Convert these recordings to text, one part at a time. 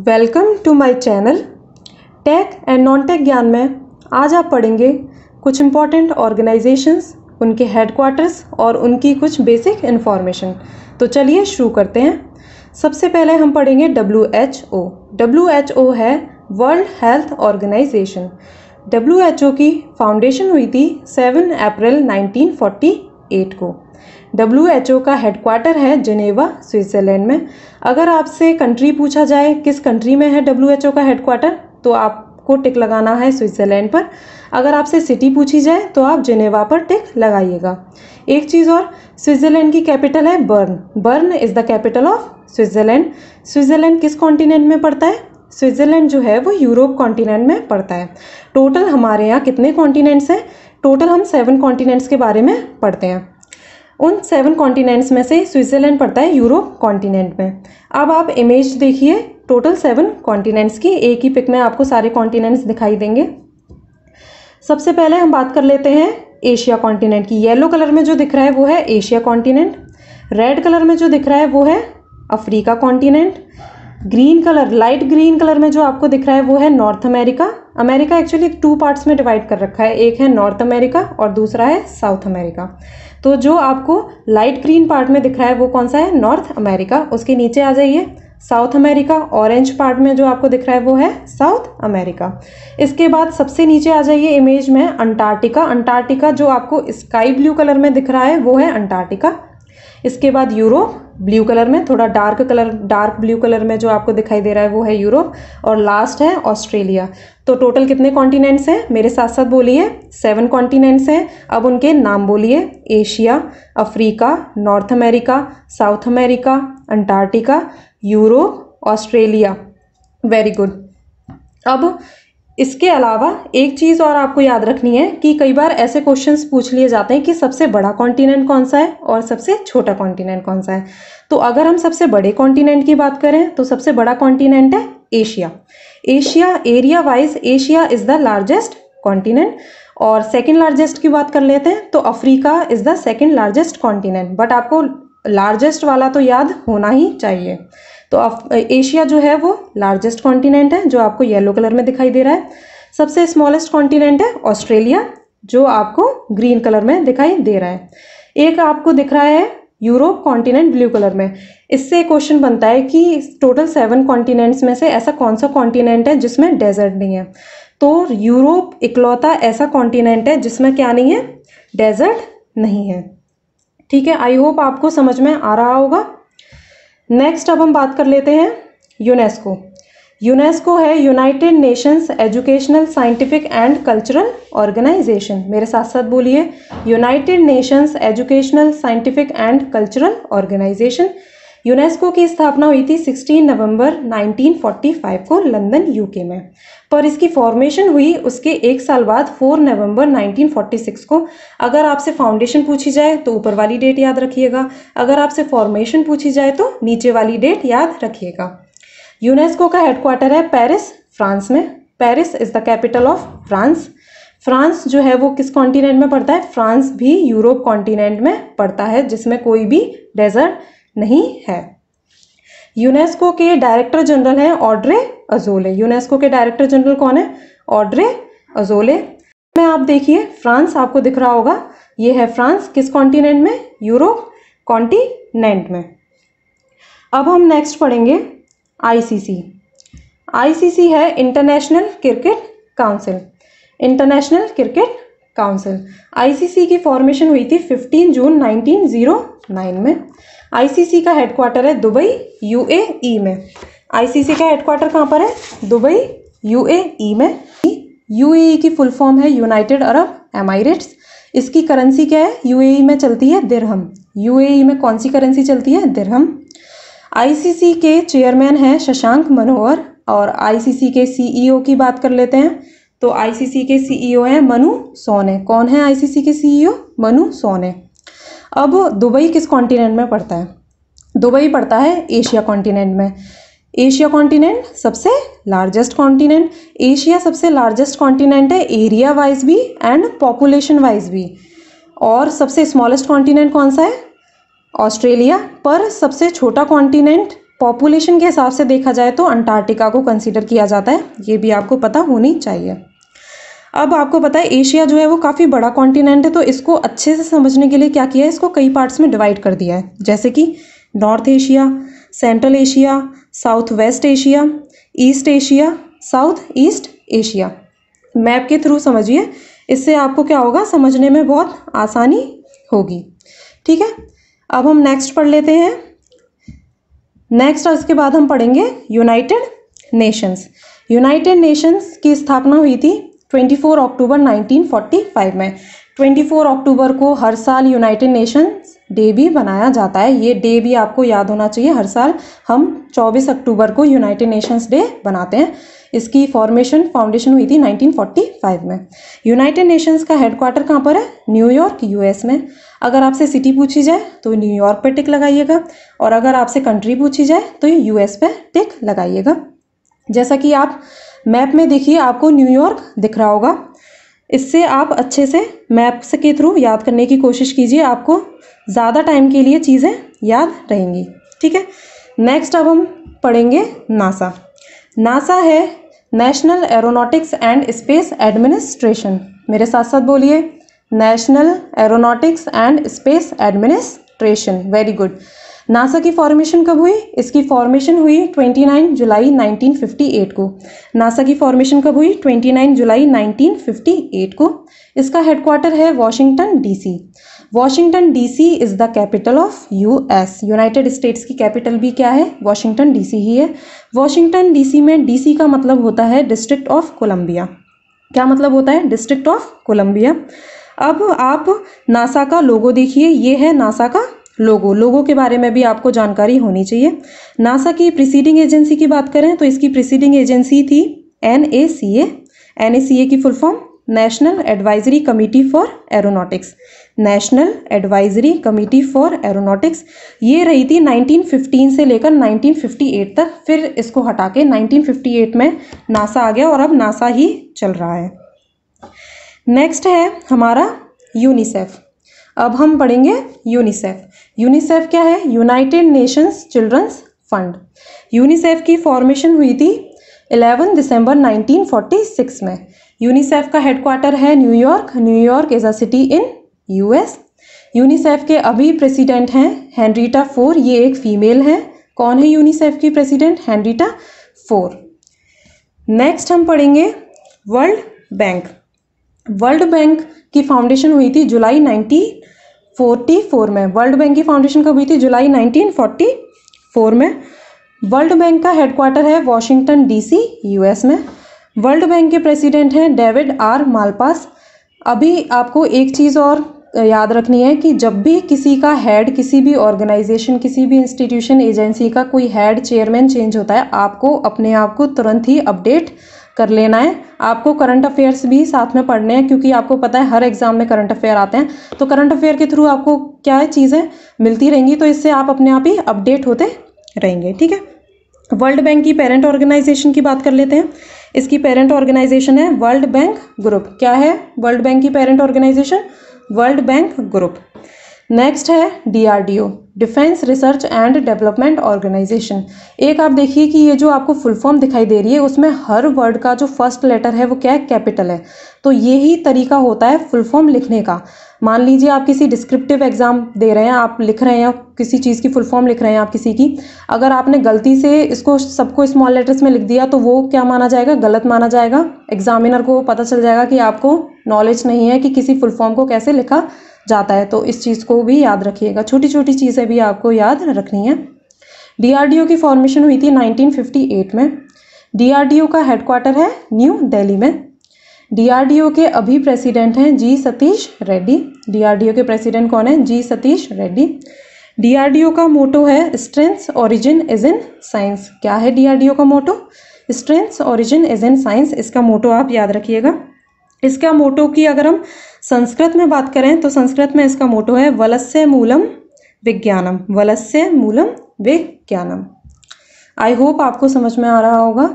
welcome to my channel tech and non tech ज्ञान में आज आप पढ़ेंगे कुछ इम्पॉर्टेंट ऑर्गेनाइजेशंस उनके हेडक्वार्टर्स और उनकी कुछ बेसिक इन्फॉर्मेशन तो चलिए शुरू करते हैं सबसे पहले हम पढ़ेंगे W H O W H O है World Health Organization W H O की फाउंडेशन हुई थी सेवन अप्रैल एट को डब्ल्यू एच ओ का हेडक्वार्टर है जिनेवा स्विट्ज़रलैंड में अगर आपसे कंट्री पूछा जाए किस कंट्री में है डब्ल्यू एच ओ का हेडक्वार्टर तो आपको टिक लगाना है स्विट्ज़रलैंड पर अगर आपसे सिटी पूछी जाए तो आप जिनेवा पर टिक लगाइएगा एक चीज़ और स्विट्ज़रलैंड की कैपिटल है Bern Bern is the capital of Switzerland Switzerland किस कॉन्टिनेंट में पड़ता है स्विट्ज़रलैंड जो है वो यूरोप कॉन्टिनेंट में पड़ता है टोटल हमारे यहाँ कितने कॉन्टिनेंट्स हैं टोटल हम सेवन कॉन्टिनेंट्स के बारे में पढ़ते हैं उन सेवन कॉन्टिनेंट्स में से स्विट्ज़रलैंड पड़ता है यूरोप कॉन्टिनेंट में अब आप इमेज देखिए टोटल सेवन कॉन्टिनेंट्स की एक ही पिक में आपको सारे कॉन्टिनेंट्स दिखाई देंगे सबसे पहले हम बात कर लेते हैं एशिया कॉन्टिनेंट की येलो कलर में जो दिख रहा है वो है एशिया कॉन्टिनेंट रेड कलर में जो दिख रहा है वो है Africa continent green colour light green colour में जो आपको दिख रहा है वो है north America America actually two parts में डिवाइड कर रखा है एक है नॉर्थ अमेरिका और दूसरा है साउथ अमेरिका तो जो आपको लाइट ग्रीन पार्ट में दिख रहा है वो कौन सा है नॉर्थ अमेरिका उसके नीचे आ जाइए साउथ अमेरिका ऑरेंज पार्ट में जो आपको दिख रहा है वो है साउथ अमेरिका इसके बाद सबसे नीचे आ जाइए इमेज में अंटार्कटिका अंटार्कटिका जो आपको स्काई ब्लू कलर में दिख रहा है वो है अंटार्कटिका इसके बाद यूरोप ब्लू कलर में थोड़ा dark colour dark blue colour में जो आपको दिखाई दे रहा है वो है यूरोप और लास्ट है ऑस्ट्रेलिया तो टोटल कितने कॉन्टिनेंट्स हैं मेरे साथ साथ बोलिए सेवन कॉन्टिनेंट्स हैं अब उनके नाम बोलिए Asia Africa North America South America Antarctica Europe Australia very good अब इसके अलावा एक चीज़ और आपको याद रखनी है कि कई बार ऐसे क्वेश्चंस पूछ लिए जाते हैं कि सबसे बड़ा कॉन्टिनेंट कौन सा है और सबसे छोटा कॉन्टिनेंट कौन सा है तो अगर हम सबसे बड़े कॉन्टिनेंट की बात करें तो सबसे बड़ा कॉन्टिनेंट है Asia Asia area wise Asia is the largest continent और सेकेंड लार्जेस्ट की बात कर लेते हैं तो Africa is the second largest continent but आपको लार्जेस्ट वाला तो याद होना ही चाहिए तो एशिया जो है वो लार्जेस्ट कॉन्टिनेंट है जो आपको येलो कलर में दिखाई दे रहा है सबसे स्मॉलेस्ट कॉन्टिनेंट है ऑस्ट्रेलिया जो आपको ग्रीन कलर में दिखाई दे रहा है एक आपको दिख रहा है यूरोप कॉन्टिनेंट ब्लू कलर में इससे क्वेश्चन बनता है कि टोटल सेवन कॉन्टिनेंट्स में से ऐसा कौन सा कॉन्टिनेंट है जिसमें डेजर्ट नहीं है तो यूरोप इकलौता ऐसा कॉन्टिनेंट है जिसमें क्या नहीं है डेजर्ट नहीं है ठीक है आई होप आपको समझ में आ रहा होगा नेक्स्ट अब हम बात कर लेते हैं यूनेस्को यूनेस्को है United Nations Educational Scientific and Cultural Organization मेरे साथ साथ बोलिए United Nations Educational Scientific and Cultural Organization UNESCO की स्थापना हुई थी 16 नवंबर 1945 को लंदन यूके में पर इसकी फॉर्मेशन हुई उसके एक साल बाद 4 नवंबर 1946 को अगर आपसे फाउंडेशन पूछी जाए तो ऊपर वाली डेट याद रखिएगा अगर आपसे फॉर्मेशन पूछी जाए तो नीचे वाली डेट याद रखिएगा यूनेस्को का हेडक्वार्टर है पेरिस फ्रांस में Paris is the capital of France France जो है वो किस कॉन्टिनेंट में पड़ता है फ्रांस भी यूरोप कॉन्टिनेंट में पड़ता है जिसमें कोई भी डेजर्ट नहीं है यूनेस्को के डायरेक्टर जनरल हैं ऑड्रे अजोले यूनेस्को के डायरेक्टर जनरल कौन है ऑड्रे अजोले मैं आप देखिए फ्रांस आपको दिख रहा होगा ये है फ्रांस किस कॉन्टिनेंट में यूरोप कॉन्टिनेंट में अब हम नेक्स्ट पढ़ेंगे आईसीसी आईसीसी है International Cricket Council International Cricket Council ICC की फॉर्मेशन हुई थी 15 जून 1909 में आईसीसी का हेडक्वार्टर है दुबई यूएई e में आईसीसी का हेडक्वार्टर कहाँ पर है दुबई यूएई e में यूएई e की फुल फॉर्म है यूनाइटेड अरब एमाइरेट्स इसकी करेंसी क्या है यूएई में चलती है दिरहम यूएई में कौन सी करेंसी चलती है दिरहम आईसीसी के चेयरमैन हैं शशांक मनोहर और आईसीसी के सीईओ की बात कर लेते हैं तो आईसीसी के सीईओ हैं मनु सोने कौन है आईसीसी के सीईओ मनु सोने अब दुबई किस कॉन्टिनेंट में पड़ता है दुबई पड़ता है एशिया कॉन्टिनेंट में एशिया कॉन्टिनेंट सबसे लार्जेस्ट कॉन्टिनेंट एशिया सबसे लार्जेस्ट कॉन्टिनेंट है एरिया वाइज भी एंड पॉपुलेशन वाइज भी और सबसे स्मॉलेस्ट कॉन्टिनेंट कौन सा है ऑस्ट्रेलिया पर सबसे छोटा कॉन्टिनेंट पॉपुलेशन के हिसाब से देखा जाए तो अंटार्कटिका को कंसीडर किया जाता है ये भी आपको पता होनी चाहिए अब आपको पता है एशिया जो है वो काफ़ी बड़ा कॉन्टिनेंट है तो इसको अच्छे से समझने के लिए क्या किया है इसको कई पार्ट्स में डिवाइड कर दिया है जैसे कि North Asia Central Asia South West Asia East Asia South East Asia map के थ्रू समझिए इससे आपको क्या होगा समझने में बहुत आसानी होगी ठीक है अब हम नेक्स्ट पढ़ लेते हैं नेक्स्ट उसके बाद हम पढ़ेंगे यूनाइटेड नेशंस यूनाइटेड नेशंस की स्थापना हुई थी 24 अक्टूबर 1945 में 24 अक्टूबर को हर साल यूनाइटेड नेशंस डे भी बनाया जाता है ये डे भी आपको याद होना चाहिए हर साल हम 24 अक्टूबर को यूनाइटेड नेशंस डे बनाते हैं इसकी फॉर्मेशन फाउंडेशन हुई थी 1945 में यूनाइटेड नेशंस का हेडक्वार्टर कहाँ पर है न्यूयॉर्क यूएस में अगर आपसे सिटी पूछी जाए तो न्यूयॉर्क पर टिक लगाइएगा और अगर आपसे कंट्री पूछी जाए तो यूएस पर टिक लगाइएगा जैसा कि आप मैप में देखिए आपको न्यूयॉर्क दिख रहा होगा इससे आप अच्छे से मैप्स के थ्रू याद करने की कोशिश कीजिए आपको ज़्यादा टाइम के लिए चीज़ें याद रहेंगी ठीक है नेक्स्ट अब हम पढ़ेंगे नासा नासा है National Aeronautics and Space Administration मेरे साथ साथ बोलिए National Aeronautics and Space Administration very good NASA की फॉर्मेशन कब हुई इसकी फॉर्मेशन हुई 29 जुलाई 1958 को नासा की फॉर्मेशन कब हुई 29 जुलाई 1958 को इसका हेडक्वार्टर है Washington DC Washington DC is the capital of US United States की कैपिटल भी क्या है वॉशिंगटन डीसी ही है वॉशिंगटन डीसी में डीसी का मतलब होता है डिस्ट्रिक्ट ऑफ कोलम्बिया क्या मतलब होता है डिस्ट्रिक्ट ऑफ कोलम्बिया अब आप नासा का लोगो देखिए ये है नासा का लोगो लोगो के बारे में भी आपको जानकारी होनी चाहिए नासा की प्रिसीडिंग एजेंसी की बात करें तो इसकी प्रिसीडिंग एजेंसी थी N A C A N A C A की full form National Advisory Committee for Aeronautics National Advisory Committee for Aeronautics ये रही थी 1915 से लेकर 1958 तक फिर इसको हटा के 1958 में नासा आ गया और अब नासा ही चल रहा है नेक्स्ट है हमारा यूनिसेफ अब हम पढ़ेंगे यूनिसेफ यूनिसेफ क्या है United Nations children's fund UNICEF की फॉर्मेशन हुई थी 11 दिसंबर 1946 में यूनिसेफ का हेडक्वार्टर है New York New York is a city in US UNICEF के अभी प्रेसिडेंट हैं हैंनरीटा फोर ये एक फीमेल है कौन है यूनिसेफ की प्रेसिडेंट हैंनरीटा फोर नेक्स्ट हम पढ़ेंगे वर्ल्ड बैंक वर्ल्ड बैंक की फाउंडेशन हुई थी जुलाई 1944 में वर्ल्ड बैंक की फाउंडेशन कब हुई थी जुलाई 1944 में वर्ल्ड बैंक का हेडक्वार्टर है वॉशिंगटन डीसी यूएस में वर्ल्ड बैंक के प्रेसिडेंट हैं डेविड आर मालपास अभी आपको एक चीज़ और याद रखनी है कि जब भी किसी का हेड किसी भी ऑर्गेनाइजेशन किसी भी इंस्टीट्यूशन एजेंसी का कोई हेड चेयरमैन चेंज होता है आपको अपने आप को तुरंत ही अपडेट कर लेना है आपको करंट अफेयर्स भी साथ में पढ़ने हैं क्योंकि आपको पता है हर एग्जाम में करंट अफेयर आते हैं तो करंट अफेयर के थ्रू आपको क्या है चीज़ें मिलती रहेंगी तो इससे आप अपने आप ही अपडेट होते रहेंगे ठीक है वर्ल्ड बैंक की पेरेंट ऑर्गेनाइजेशन की बात कर लेते हैं इसकी पेरेंट ऑर्गेनाइजेशन है वर्ल्ड बैंक ग्रुप क्या है वर्ल्ड बैंक की parent organisation World Bank group next है DRDO Defence Research and Development Organisation एक आप देखिए कि ये जो आपको फुल फॉर्म दिखाई दे रही है उसमें हर वर्ड का जो फर्स्ट लेटर है वो क्या है कैपिटल है तो यही तरीका होता है फुल फॉर्म लिखने का मान लीजिए आप किसी डिस्क्रिप्टिव एग्जाम दे रहे हैं आप लिख रहे हैं किसी चीज़ की फुल फॉर्म लिख रहे हैं आप किसी की अगर आपने गलती से इसको सबको स्मॉल लेटर्स में लिख दिया तो वो क्या माना जाएगा गलत माना जाएगा एग्जामिनर को पता चल जाएगा कि आपको नॉलेज नहीं है कि किसी फुल फॉर्म को कैसे लिखा जाता है तो इस चीज़ को भी याद रखिएगा छोटी छोटी चीज़ें भी आपको याद रखनी है डीआरडीओ की फॉर्मेशन हुई थी 1958 में डीआरडीओ का हेडक्वार्टर है न्यू दिल्ली में डीआरडीओ के अभी प्रेसिडेंट हैं जी सतीश रेड्डी डीआरडीओ के प्रेसिडेंट कौन है जी सतीश रेड्डी डीआरडीओ का मोटो है strengths origin is in science क्या है डीआरडीओ का motto strengths origin is in science इसका मोटो आप याद रखिएगा इसका मोटो की अगर हम संस्कृत में बात करें तो संस्कृत में इसका मोटो है वलस्य मूलम विज्ञानम वलस्य मूलम विज्ञानम आई होप आपको समझ में आ रहा होगा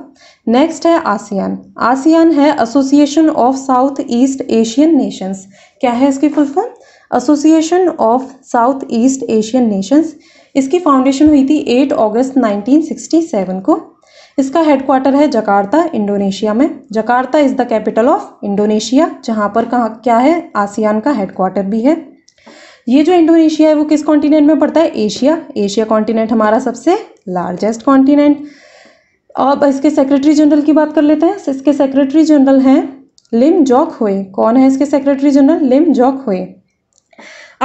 नेक्स्ट है आसियान आसियान है association of south east Asian nations क्या है इसकी full form association of south east Asian nations इसकी फाउंडेशन हुई थी 8 अगस्त 1967 को इसका हेडक्वार्टर है जकार्ता इंडोनेशिया में Jakarta is the capital of Indonesia जहाँ पर कहाँ क्या है आसियान का हेडक्वार्टर भी है ये जो इंडोनेशिया है वो किस कॉन्टिनेंट में पड़ता है एशिया एशिया कॉन्टिनेंट हमारा सबसे लार्जेस्ट कॉन्टिनेंट अब इसके सेक्रेटरी जनरल की बात कर लेते हैं इसके सेक्रेटरी जनरल हैं लिम जॉक हुए कौन है इसके सेक्रेटरी जनरल लिम जॉक हुए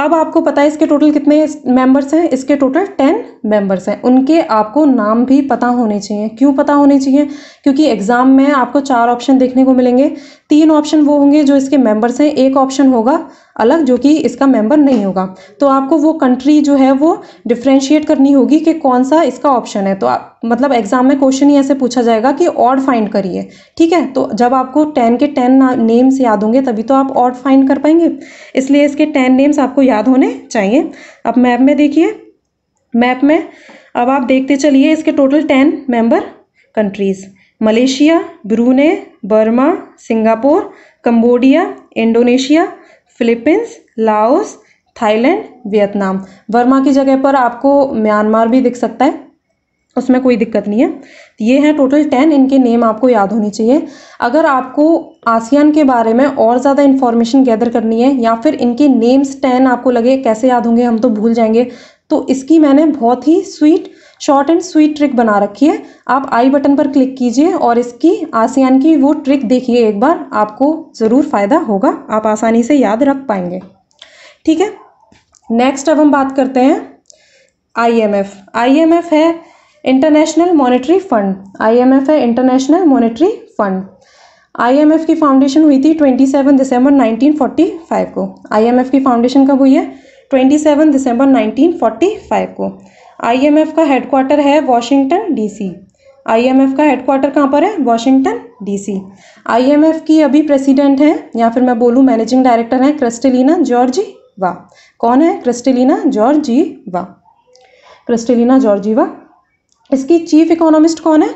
अब आपको पता है इसके टोटल कितने मेंबर्स हैं इसके टोटल टेन मेंबर्स हैं उनके आपको नाम भी पता होने चाहिए क्यों पता होने चाहिए क्योंकि एग्ज़ाम में आपको चार ऑप्शन देखने को मिलेंगे तीन ऑप्शन वो होंगे जो इसके मेंबर्स हैं एक ऑप्शन होगा अलग जो कि इसका मेंबर नहीं होगा तो आपको वो कंट्री जो है वो डिफ्रेंशिएट करनी होगी कि कौन सा इसका ऑप्शन है तो आप मतलब एग्जाम में क्वेश्चन ही ऐसे पूछा जाएगा कि ऑड फाइंड करिए ठीक है तो जब आपको टेन के टेन नेम्स याद होंगे तभी तो आप ऑड फाइंड कर पाएंगे इसलिए इसके टेन नेम्स आपको याद होने चाहिए अब मैप में देखिए मैप में अब आप देखते चलिए इसके total ten member countries Malaysia Brunei Burma Singapore Cambodia Indonesia Philippines Laos Thailand Vietnam Burma की जगह पर आपको म्यांमार भी दिख सकता है उसमें कोई दिक्कत नहीं है ये है टोटल टेन इनके नेम आपको याद होने चाहिए अगर आपको आसियान के बारे में और ज़्यादा इन्फॉर्मेशन गैदर करनी है या फिर इनके नेम्स टेन आपको लगे कैसे याद होंगे हम तो भूल जाएंगे तो इसकी मैंने बहुत ही sweet short and sweet trick बना रखी है आप आई बटन पर क्लिक कीजिए और इसकी आसियान की वो ट्रिक देखिए एक बार आपको ज़रूर फ़ायदा होगा आप आसानी से याद रख पाएंगे ठीक है नेक्स्ट अब हम बात करते हैं आईएमएफ आईएमएफ है इंटरनेशनल मॉनेटरी फंड आईएमएफ है इंटरनेशनल मॉनेटरी फंड आईएमएफ की फाउंडेशन हुई थी 27 दिसंबर 1945 को आईएमएफ की फाउंडेशन कब हुई है 27 दिसंबर 1945 को आईएमएफ का हेडक्वार्टर है वॉशिंगटन डीसी आईएमएफ का हेडक्वार्टर कहाँ पर है वॉशिंगटन डीसी आईएमएफ की अभी प्रेसिडेंट है या फिर मैं बोलूँ मैनेजिंग डायरेक्टर हैं क्रिस्टेलिना जॉर्जी वा कौन है क्रिस्टलिना जॉर्जी वा जॉर्जी वाह इसकी चीफ इकोनॉमिस्ट कौन है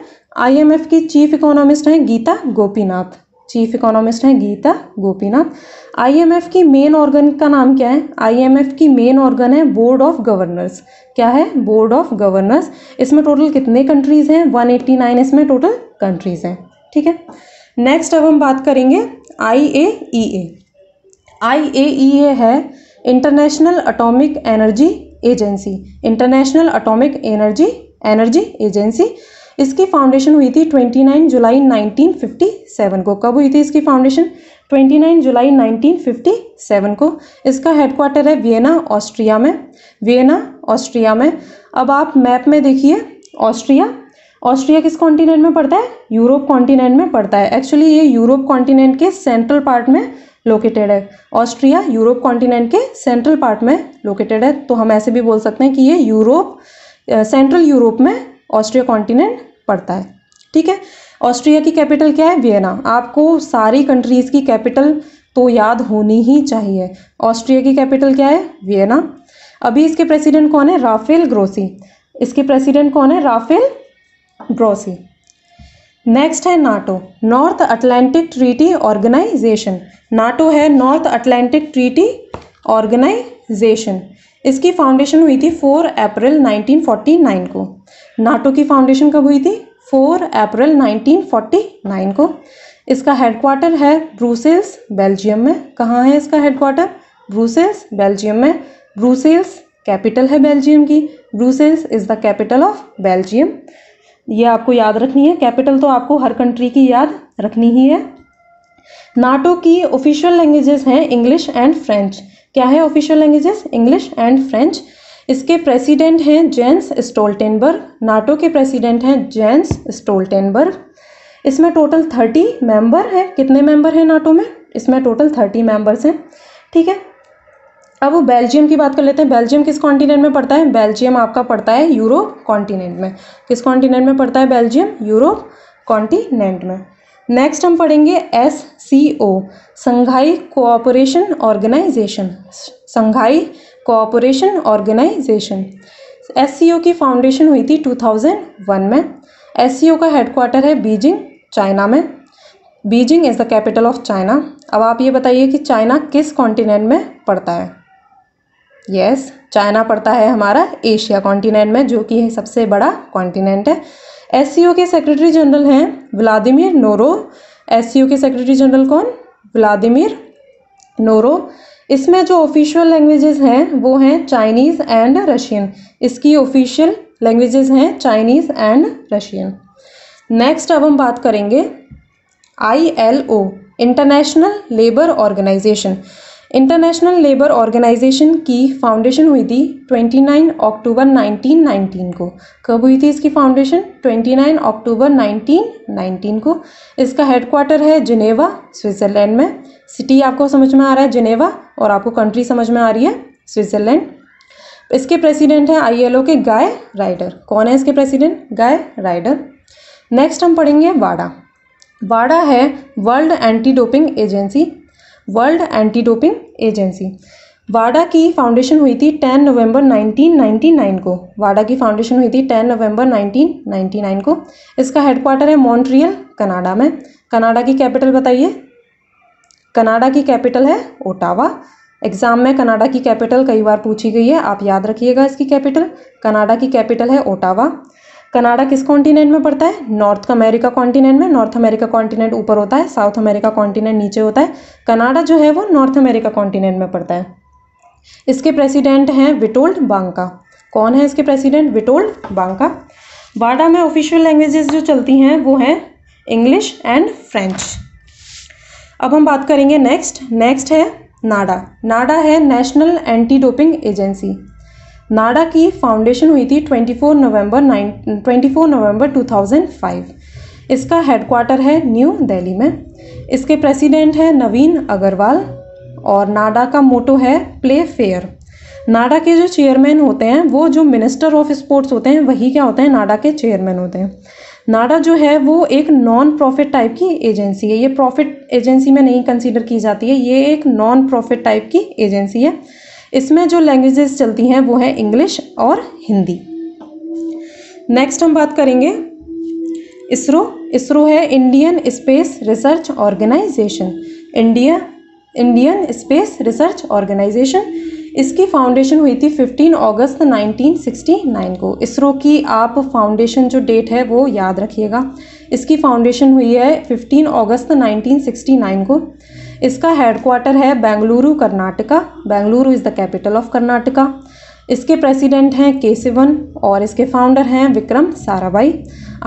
आईएमएफ की चीफ इकोनॉमिस्ट हैं गीता गोपीनाथ चीफ इकोनॉमिस्ट हैं गीता गोपीनाथ आईएमएफ की मेन ऑर्गन का नाम क्या है आईएमएफ की मेन ऑर्गन है बोर्ड ऑफ गवर्नर्स क्या है बोर्ड ऑफ गवर्नर्स इसमें टोटल कितने कंट्रीज़ हैं 189 इसमें टोटल कंट्रीज़ हैं ठीक है नेक्स्ट अब हम बात करेंगे आई ए E A I A E A है international atomic energy agency international atomic energy energy agency इसकी फाउंडेशन हुई थी 29 जुलाई 1957 को कब हुई थी इसकी फाउंडेशन 29 जुलाई 1957 को इसका हेडक्वार्टर है वियना ऑस्ट्रिया में वियना ऑस्ट्रिया में अब आप मैप में देखिए ऑस्ट्रिया ऑस्ट्रिया किस कॉन्टिनेंट में पड़ता है यूरोप कॉन्टिनेंट में पड़ता है एक्चुअली ये यूरोप कॉन्टिनेंट के सेंट्रल पार्ट में लोकेटेड है ऑस्ट्रिया यूरोप कॉन्टिनेंट के सेंट्रल पार्ट में लोकेटेड है तो हम ऐसे भी बोल सकते हैं कि ये यूरोप सेंट्रल यूरोप में ऑस्ट्रिया कॉन्टिनेंट पड़ता है ठीक है ऑस्ट्रिया की कैपिटल क्या है वियना आपको सारी कंट्रीज़ की कैपिटल तो याद होनी ही चाहिए ऑस्ट्रिया की कैपिटल क्या है वियना अभी इसके प्रेसिडेंट कौन है राफेल ग्रोसी इसके प्रेसिडेंट कौन है राफेल ग्रोसी नेक्स्ट है NATO north Atlantic treaty organization NATO है नॉर्थ अटलांटिक ट्रीटी ऑर्गेनाइजेशन इसकी फाउंडेशन हुई थी 4 अप्रैल 1949 को नाटो की फाउंडेशन कब हुई थी 4 अप्रैल 1949 को इसका हेडक्वार्टर है ब्रूसेल्स बेल्जियम में कहाँ है इसका हेडक्वार्टर ब्रूसेल्स बेल्जियम में ब्रूसेल्स कैपिटल है बेल्जियम की Brussels is the capital of Belgium ये आपको याद रखनी है कैपिटल तो आपको हर कंट्री की याद रखनी ही है नाटो की ऑफिशियल लैंग्वेजेस हैं इंग्लिश एंड फ्रेंच क्या है official languages English and French इसके प्रेसिडेंट हैं जेंस स्टोल्टेनबर्ग नाटो के प्रेसिडेंट हैं जेंस स्टोल्टेनबर्ग इसमें टोटल थर्टी मेंबर है कितने मेंबर हैं नाटो में इसमें टोटल थर्टी मेंबर्स हैं ठीक है अब वो बेल्जियम की बात कर लेते हैं बेल्जियम किस कॉन्टिनेंट में पड़ता है बेल्जियम आपका पड़ता है यूरोप कॉन्टिनेंट में किस कॉन्टिनेंट में पड़ता है बेल्जियम यूरोप कॉन्टिनेंट में नेक्स्ट हम पढ़ेंगे S C O Shanghai cooperation organization Shanghai cooperation organization S C O की फाउंडेशन हुई थी 2001 में एस सी ओ का हेडक्वार्टर है बीजिंग चाइना में Beijing is the capital of China अब आप ये बताइए कि चाइना किस कॉन्टिनेंट में पड़ता है यस yes, चाइना पड़ता है हमारा एशिया कॉन्टिनेंट में जो कि सबसे बड़ा कॉन्टिनेंट है एस के सेक्रेटरी जनरल हैं व्लादिमिर नोरो एस के सेक्रेटरी जनरल कौन व्लादिमिर नोरो इसमें जो ऑफिशियल लैंग्वेजेस हैं वो हैं चाइनीज़ एंड रशियन इसकी ऑफिशियल लैंग्वेजेस हैं चाइनीज़ एंड रशियन नेक्स्ट अब हम बात करेंगे I L O international labour organization international labour organization की फाउंडेशन हुई थी 29 अक्टूबर 1919 को कब हुई थी इसकी फाउंडेशन 29 अक्टूबर 1919 को इसका हेडक्वार्टर है जिनेवा स्विट्ज़रलैंड में सिटी आपको समझ में आ रहा है जिनेवा और आपको कंट्री समझ में आ रही है स्विट्ज़रलैंड इसके प्रेसिडेंट है आईएलओ के गाय राइडर कौन है इसके प्रेसिडेंट गाय राइडर नेक्स्ट हम पढ़ेंगे वाडा वाडा है world anti doping agency world anti doping agency वाडा की फाउंडेशन हुई थी 10 नवंबर 1999 को वाडा की फाउंडेशन हुई थी 10 नवंबर 1999 को इसका हेडक्वार्टर है मॉन्ट्रियल कनाडा में कनाडा की कैपिटल बताइए कनाडा की कैपिटल है ओटावा एग्जाम में कनाडा की कैपिटल कई बार पूछी गई है आप याद रखिएगा इसकी कैपिटल कनाडा की कैपिटल है ओटावा कनाडा किस कॉन्टिनेंट में पड़ता है नॉर्थ अमेरिका कॉन्टिनेंट में नॉर्थ अमेरिका कॉन्टिनेंट ऊपर होता है साउथ अमेरिका कॉन्टिनेंट नीचे होता है कनाडा जो है वो नॉर्थ अमेरिका कॉन्टिनेंट में पड़ता है इसके प्रेसिडेंट हैं विटोल्ड बांका कौन है इसके प्रेसिडेंट विटोल्ड बांका बाडा में ऑफिशियल लैंग्वेजेस जो चलती हैं वो हैं इंग्लिश एंड फ्रेंच अब हम बात करेंगे नेक्स्ट नेक्स्ट है नाडा नाडा है national anti doping agency NADA की फाउंडेशन हुई थी 24 नवंबर 9 24 नवंबर 2005 इसका हेडक्वार्टर है न्यू दिल्ली में इसके प्रेसिडेंट हैं नवीन अग्रवाल और नाडा का मोटो है प्ले फेयर नाडा के जो चेयरमैन होते हैं वो जो मिनिस्टर ऑफ स्पोर्ट्स होते हैं वही क्या होते हैं नाडा के चेयरमैन होते हैं नाडा जो है वो एक नॉन प्रॉफिट टाइप की एजेंसी है ये प्रॉफिट एजेंसी में नहीं कंसीडर की जाती है ये एक नॉन प्रॉफिट टाइप की एजेंसी है इसमें जो लैंग्वेजेस चलती हैं वो है इंग्लिश और हिंदी नेक्स्ट हम बात करेंगे इसरो इसरो है Indian space research organization India Indian space research organization इसकी फाउंडेशन हुई थी 15 अगस्त 1969 को इसरो की आप फाउंडेशन जो डेट है वो याद रखिएगा इसकी फाउंडेशन हुई है 15 अगस्त 1969 को इसका हेडक्वार्टर है Bengaluru Karnataka Bengaluru is the capital of Karnataka इसके प्रेसिडेंट हैं के सिवन और इसके फाउंडर हैं विक्रम साराभाई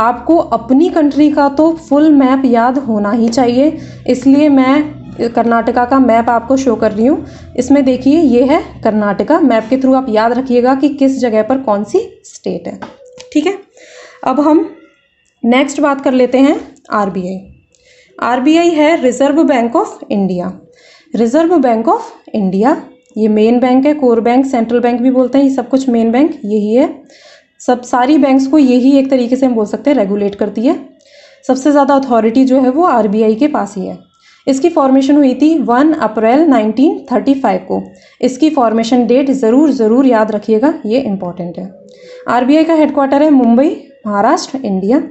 आपको अपनी कंट्री का तो फुल मैप याद होना ही चाहिए इसलिए मैं कर्नाटका का मैप आपको शो कर रही हूँ इसमें देखिए ये है कर्नाटका मैप के थ्रू आप याद रखिएगा कि किस जगह पर कौन सी स्टेट है ठीक है अब हम नेक्स्ट बात कर लेते हैं आरबीआई आर है reserve bank of India reserve bank of India ये मेन बैंक है कोर बैंक सेंट्रल बैंक भी बोलते हैं ये सब कुछ मेन बैंक यही है सब सारी बैंक्स को यही एक तरीके से हम बोल सकते हैं रेगुलेट करती है सबसे ज़्यादा अथॉरिटी जो है वो आर के पास ही है इसकी फॉर्मेशन हुई थी 1 अप्रैल 1935 को इसकी फॉर्मेशन डेट ज़रूर ज़रूर याद रखिएगा ये इम्पॉर्टेंट है आर का हेडक्वार्टर है मुंबई महाराष्ट्र इंडिया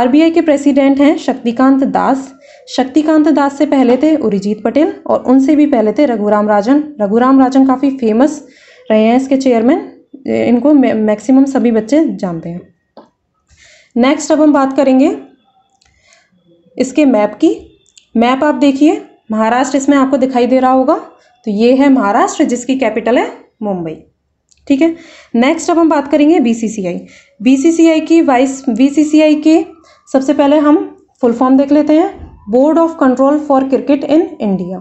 आर के प्रेसिडेंट हैं शक्तिकांत दास शक्तिकांत दास से पहले थे उरिजीत पटेल और उनसे भी पहले थे रघुराम राजन रघुराम राजन काफ़ी फेमस रहे हैं इसके चेयरमैन इनको मैक्सिमम सभी बच्चे जानते हैं नेक्स्ट अब हम बात करेंगे इसके मैप की मैप आप देखिए महाराष्ट्र इसमें आपको दिखाई दे रहा होगा तो ये है महाराष्ट्र जिसकी कैपिटल है मुंबई ठीक है नेक्स्ट अब हम बात करेंगे बीसीसीआई बीसीसीआई की वाइस बीसीसीआई के सबसे पहले हम फुल फॉर्म देख लेते हैं board of control for cricket in India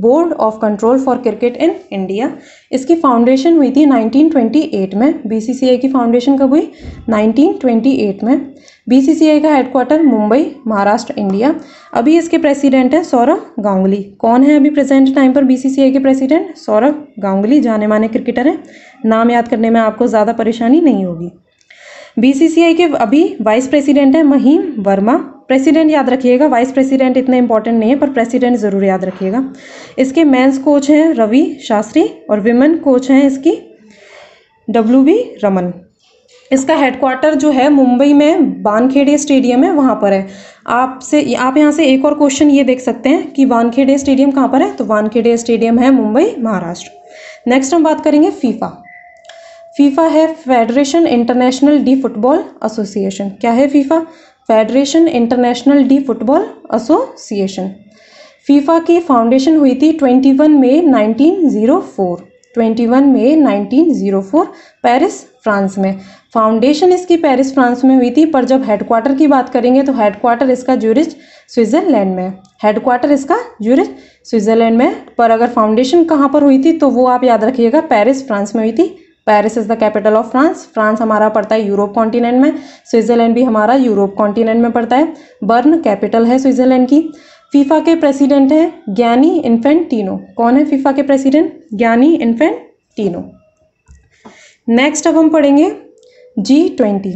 board of control for cricket in India इसकी फाउंडेशन हुई थी 1928 में बीसीसीआई की फाउंडेशन कब हुई 1928 में बीसीसीआई का हेडक्वार्टर मुंबई महाराष्ट्र इंडिया अभी इसके प्रेसिडेंट हैं सौरभ गांगुली कौन है अभी प्रेजेंट टाइम पर बीसीसीआई के प्रेसिडेंट सौरभ गांगुली जाने माने क्रिकेटर हैं नाम याद करने में आपको ज़्यादा परेशानी नहीं होगी बीसीसीआई के अभी वाइस प्रेसिडेंट है महीम वर्मा प्रेसिडेंट याद रखिएगा वाइस प्रेसिडेंट इतना इंपॉर्टेंट नहीं है पर प्रेसिडेंट ज़रूर याद रखिएगा इसके मेंस कोच हैं रवि शास्त्री और विमेन कोच हैं इसकी डब्ल्यू बी रमन इसका हेडक्वार्टर जो है मुंबई में वानखेड़े स्टेडियम है वहाँ पर है आपसे आप यहाँ से एक और क्वेश्चन ये देख सकते हैं कि वानखेड़े स्टेडियम कहाँ पर है तो वानखेड़े स्टेडियम है मुंबई महाराष्ट्र नेक्स्ट हम बात करेंगे फीफा फीफा है federation international de football association क्या है FIFA federation international de football association FIFA की फाउंडेशन हुई थी 21 मई 1904 21 मई 1904 पेरिस फ्रांस में फाउंडेशन इसकी पेरिस फ्रांस में हुई थी पर जब हेडक्वार्टर की बात करेंगे तो हेडक्वार्टर इसका जूरिज स्विट्ज़रलैंड में हेडक्वार्टर इसका जूरिज स्विट्ज़रलैंड में पर अगर फाउंडेशन कहाँ पर हुई थी तो वो आप याद रखिएगा पेरिस फ्रांस में हुई थी Paris is the capital of France France हमारा पड़ता है यूरोप कॉन्टिनेंट में स्विट्ज़रलैंड भी हमारा यूरोप कॉन्टिनेंट में पड़ता है बर्न कैपिटल है स्विट्ज़रलैंड की फीफा के प्रेसिडेंट हैं ज्ञानी इन्फेंटिनो कौन है फीफा के प्रेसिडेंट ज्ञानी इन्फेंटिनो नेक्स्ट अब हम पढ़ेंगे जी ट्वेंटी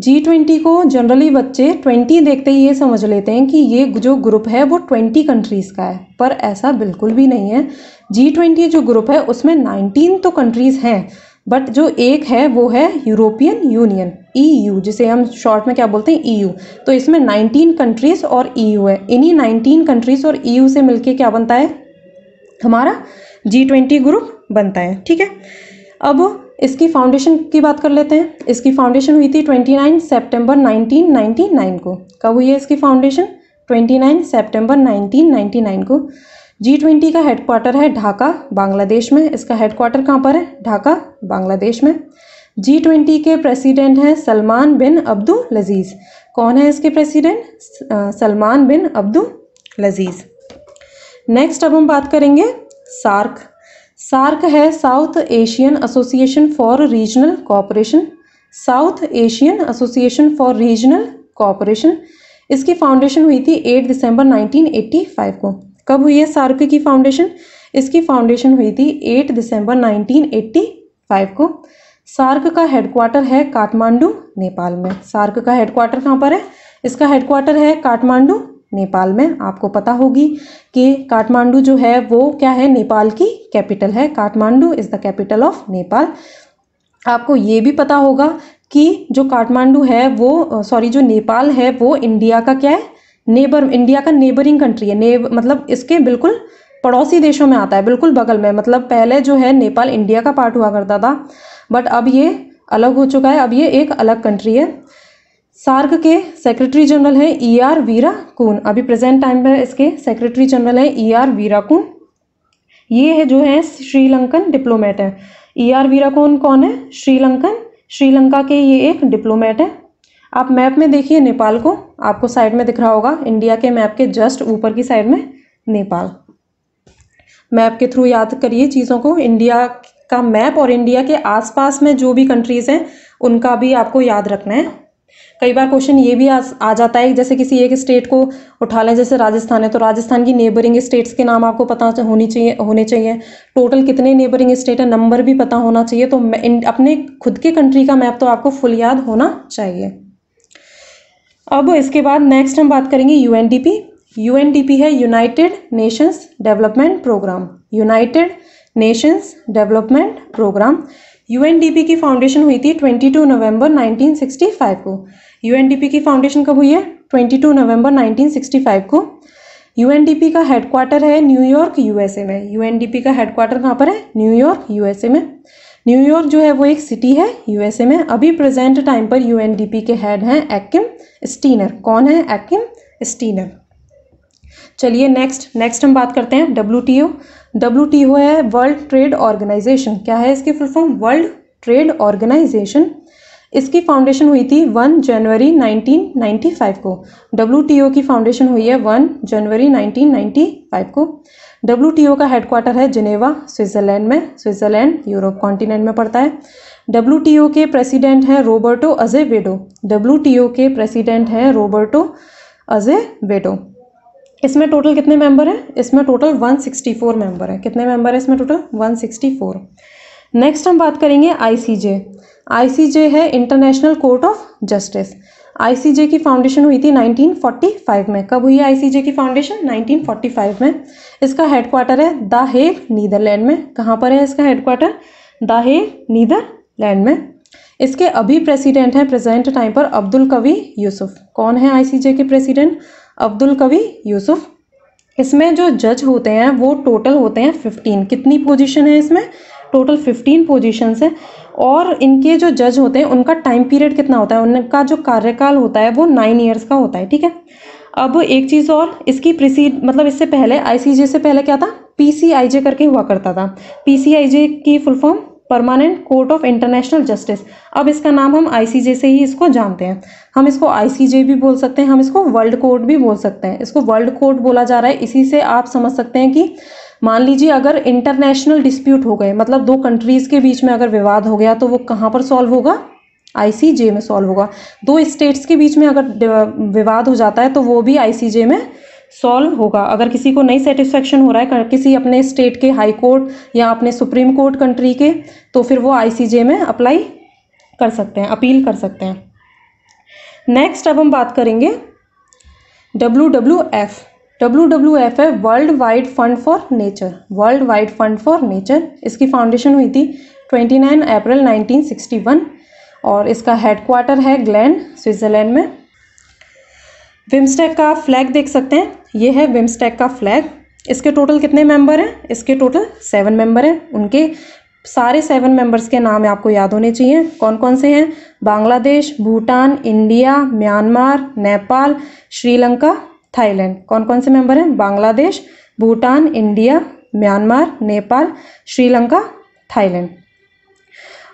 जी ट्वेंटी को जनरली बच्चे ट्वेंटी देखते ही ये समझ लेते हैं कि ये जो ग्रुप है वो ट्वेंटी कंट्रीज़ का है पर ऐसा बिल्कुल भी नहीं है जी ट्वेंटी जो ग्रुप है उसमें नाइनटीन तो कंट्रीज़ हैं बट जो एक है वो है यूरोपियन यूनियन ईयू जिसे हम शॉर्ट में क्या बोलते हैं ईयू e तो इसमें 19 कंट्रीज और ईयू e है इन्हीं 19 कंट्रीज और ईयू e से मिलके क्या बनता है हमारा जी ट्वेंटी ग्रुप बनता है ठीक है अब इसकी फाउंडेशन की बात कर लेते हैं इसकी फाउंडेशन हुई थी 29 सितंबर 1999 को कब हुई है इसकी फाउंडेशन 29 सितंबर 1999 को जी ट्वेंटी का हेडक्वार्टर है ढाका बांग्लादेश में इसका हेडक्वार्टर कहाँ पर है ढाका बांग्लादेश में जी ट्वेंटी के प्रेसिडेंट हैं सलमान बिन अब्दुल लजीज़ कौन है इसके president Salman bin Abdulaziz next अब हम बात करेंगे सार्क सार्क है south Asian association for regional cooperation south Asian association for regional cooperation इसकी फाउंडेशन हुई थी 8 दिसंबर 1985 को कब हुई है सार्क की फाउंडेशन इसकी फाउंडेशन हुई थी 8 दिसंबर 1985 को सार्क का हेडक्वार्टर है काठमांडू नेपाल में सार्क का हेडक्वार्टर कहाँ पर है इसका हेडक्वार्टर है काठमांडू नेपाल में आपको पता होगी कि काठमांडू जो है वो क्या है नेपाल की कैपिटल है Kathmandu is the capital of Nepal आपको ये भी पता होगा कि जो काठमांडू है वो सॉरी जो नेपाल है वो इंडिया का क्या है नेबर इंडिया का नेबरिंग कंट्री है नेब मतलब इसके बिल्कुल पड़ोसी देशों में आता है बिल्कुल बगल में मतलब पहले जो है नेपाल इंडिया का पार्ट हुआ करता था बट अब ये अलग हो चुका है अब ये एक अलग कंट्री है सार्क के सेक्रेटरी जनरल हैं ई e आर वीरा कून अभी प्रेजेंट टाइम में इसके सेक्रेटरी जनरल हैं ई e आर वीरा कून ये है जो है श्रीलंकन डिप्लोमेट है ई e आर वीरा कून कौन है श्रीलंकन श्रीलंका के ये एक डिप्लोमेट है आप मैप में देखिए नेपाल को आपको साइड में दिख रहा होगा इंडिया के मैप के जस्ट ऊपर की साइड में नेपाल मैप के थ्रू याद करिए चीज़ों को इंडिया का मैप और इंडिया के आसपास में जो भी कंट्रीज़ हैं उनका भी आपको याद रखना है कई बार क्वेश्चन ये भी आ, आ जाता है जैसे किसी एक स्टेट को उठा लें जैसे राजस्थान है तो राजस्थान की नेबरिंग स्टेट्स के नाम आपको पता होनी चाहिए होने चाहिए टोटल कितने नेबरिंग स्टेट है नंबर भी पता होना चाहिए तो अपने खुद के कंट्री का मैप तो आपको फुल याद होना चाहिए अब इसके बाद नेक्स्ट हम बात करेंगे यूएनडीपी यूएनडीपी है United nations development programme united nations development programme UNDP की फाउंडेशन हुई थी 22 नवंबर 1965 को यूएनडीपी की फाउंडेशन कब हुई है 22 नवंबर 1965 को यूएनडीपी का हेडक्वार्टर है न्यूयॉर्क यूएसए में यूएनडीपी का हेडक्वार्टर कहाँ पर है न्यूयॉर्क यूएसए में न्यूयॉर्क जो है वो एक सिटी है यूएसए में अभी प्रेजेंट टाइम पर यूएनडीपी के हेड हैं एक्म स्टीनर कौन है एक्म स्टीनर चलिए नेक्स्ट नेक्स्ट हम बात करते हैं W T O W T O है वर्ल्ड ट्रेड ऑर्गेनाइजेशन क्या है इसकी full form world trade organization इसकी फाउंडेशन हुई थी 1 जनवरी 1995 को डब्ल्यू की फाउंडेशन हुई है 1 जनवरी 1995 को डब्ल्यू का हेडक्वार्टर है जिनेवा स्विट्जरलैंड में स्विट्जरलैंड यूरोप कॉन्टिनेंट में पड़ता है डब्ल्यू के प्रेसिडेंट हैं रोबर्टो अजे अजेवेडो डब्ल्यू के प्रेसिडेंट हैं रोबर्टो अजे बेडो इसमें टोटल कितने मेंबर हैं इसमें टोटल 164 मेंबर हैं कितने मेंबर हैं इसमें टोटल 164 नेक्स्ट हम बात करेंगे आईसीजे आईसीजे है international court of justice ICJ की फाउंडेशन हुई थी 1945 में कब हुई है आईसीजे की फाउंडेशन 1945 में इसका हेडक्वार्टर है द हेग नीदरलैंड में कहाँ पर है इसका हेडक्वार्टर द हेग नीदरलैंड में इसके अभी प्रेसिडेंट हैं प्रेजेंट टाइम पर अब्दुल कवी यूसुफ कौन है आईसीजे के प्रेसिडेंट अब्दुल कवी यूसुफ इसमें जो जज होते हैं वो टोटल होते हैं फिफ्टीन कितनी पोजिशन है इसमें टोटल फिफ्टीन पोजीशंस है और इनके जो जज होते हैं उनका टाइम पीरियड कितना होता है उनका जो कार्यकाल होता है वो नाइन ईयर्स का होता है ठीक है अब एक चीज़ और इसकी प्रिसीड मतलब इससे पहले आईसीजे से पहले क्या था पीसीआईजे करके हुआ करता था पीसीआईजे की full form permanent court of international justice अब इसका नाम हम आईसीजे से ही इसको जानते हैं हम इसको आईसीजे भी बोल सकते हैं हम इसको वर्ल्ड कोर्ट भी बोल सकते हैं इसको वर्ल्ड कोर्ट बोला जा रहा है इसी से आप समझ सकते हैं कि मान लीजिए अगर इंटरनेशनल डिस्प्यूट हो गए मतलब दो कंट्रीज़ के बीच में अगर विवाद हो गया तो वो कहाँ पर सॉल्व होगा आईसीजे में सॉल्व होगा दो स्टेट्स के बीच में अगर विवाद हो जाता है तो वो भी आईसीजे में सॉल्व होगा अगर किसी को नहीं सेटिस्फेक्शन हो रहा है किसी अपने स्टेट के हाई कोर्ट या अपने सुप्रीम कोर्ट कंट्री के तो फिर वो आईसीजे में अप्लाई कर सकते हैं अपील कर सकते हैं नेक्स्ट अब हम बात करेंगे W W F W W F है world wide fund for nature world wide fund for nature इसकी फाउंडेशन हुई थी 29 अप्रैल 1961 और इसका हेडक्वार्टर है ग्लैंड स्विट्ज़रलैंड में विम्सटेक का फ्लैग देख सकते हैं ये है विम्स्टेक का फ्लैग इसके टोटल कितने मेंबर हैं इसके टोटल सेवन मेंबर हैं उनके सारे सेवन मेंबर्स के नाम आपको याद होने चाहिए कौन कौन से हैं Bangladesh Bhutan India Myanmar Nepal Sri Lanka Thailand कौन कौन से मेंबर हैं Bangladesh Bhutan India Myanmar Nepal Sri Lanka Thailand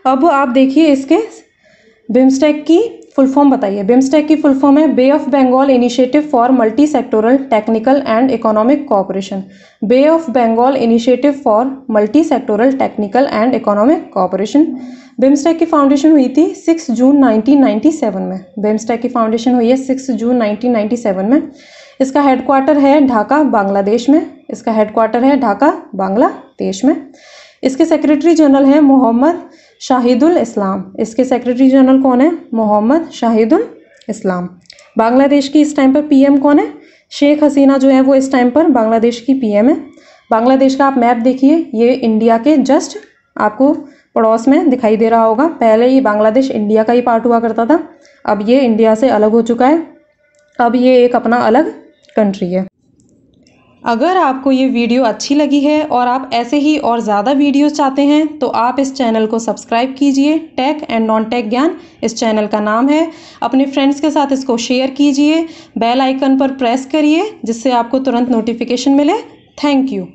अब आप देखिए इसके बिम्स्टेक की फुल फॉर्म बताइए बिम्स्टेक की फुल फॉर्म है bay of Bengal initiative for multi sectoral technical and economic cooperation bay of Bengal initiative for multi sectoral technical and economic cooperation BIMSTEC की फाउंडेशन हुई थी 6 जून 1997 में बिम्स्टेक की फाउंडेशन हुई है 6 जून 1997 में इसका हेडक्वार्टर है ढाका बांग्लादेश में इसका हेडक्वार्टर है ढाका बांग्लादेश में इसके सेक्रेटरी जनरल हैं मोहम्मद शाहिदुल इस्लाम इसके सेक्रेटरी जनरल कौन है मोहम्मद शाहिदुल इस्लाम बांग्लादेश की इस टाइम पर पीएम कौन है शेख हसीना जो है वो इस टाइम पर बांग्लादेश की पीएम है बांग्लादेश का आप मैप देखिए ये इंडिया के जस्ट आपको पड़ोस में दिखाई दे रहा होगा पहले ये बांग्लादेश इंडिया का ही पार्ट हुआ करता था अब ये इंडिया से अलग हो चुका है अब ये एक अपना अलग कंट्री है अगर आपको ये वीडियो अच्छी लगी है और आप ऐसे ही और ज़्यादा वीडियोस चाहते हैं तो आप इस चैनल को सब्सक्राइब कीजिए टेक एंड नॉन टेक ज्ञान इस चैनल का नाम है अपने फ्रेंड्स के साथ इसको शेयर कीजिए बेल आइकन पर प्रेस करिए जिससे आपको तुरंत नोटिफिकेशन मिले थैंक यू